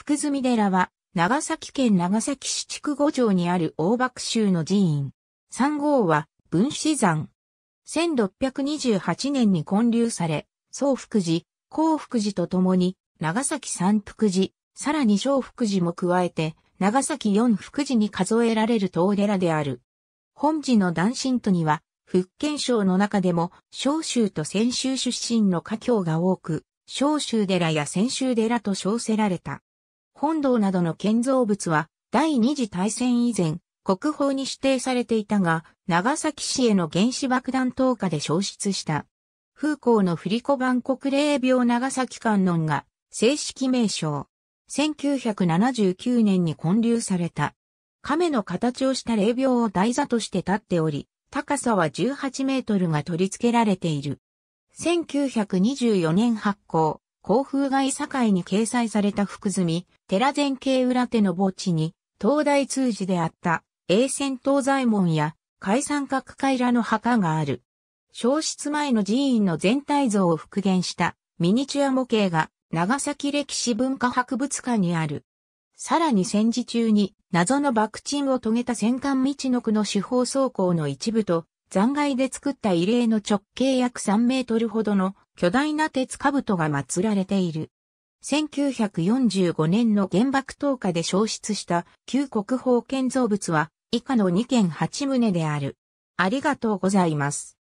福住寺は、長崎県長崎市地区五条にある大幕州の寺院。三号は、分子山。1628年に建立され、宗福寺、幸福寺と共に、長崎三福寺、さらに小福寺も加えて、長崎四福寺に数えられる東寺である。本寺の男神徒には、福建省の中でも、小州と泉州出身の家境が多く、小州寺や泉州寺と称せられた。本堂などの建造物は第二次大戦以前、国宝に指定されていたが、長崎市への原子爆弾投下で消失した。風光の振り子版国霊病長崎観音が正式名称。1979年に建立された。亀の形をした霊廟を台座として立っており、高さは18メートルが取り付けられている。1924年発行、甲府外境に掲載された福積、寺前景裏手の墓地に、東大通寺であった、永泉東左衛門や、海山閣海らの墓がある。消失前の寺院の全体像を復元したミニチュア模型が長崎歴史文化博物館にある。さらに戦時中に謎の爆沈を遂げた戦艦道の区の手法走行の一部と残骸で作った異例の直径約3メートルほどの巨大な鉄兜が祀られている。1945年の原爆投下で消失した旧国宝建造物は以下の2件8棟である。ありがとうございます。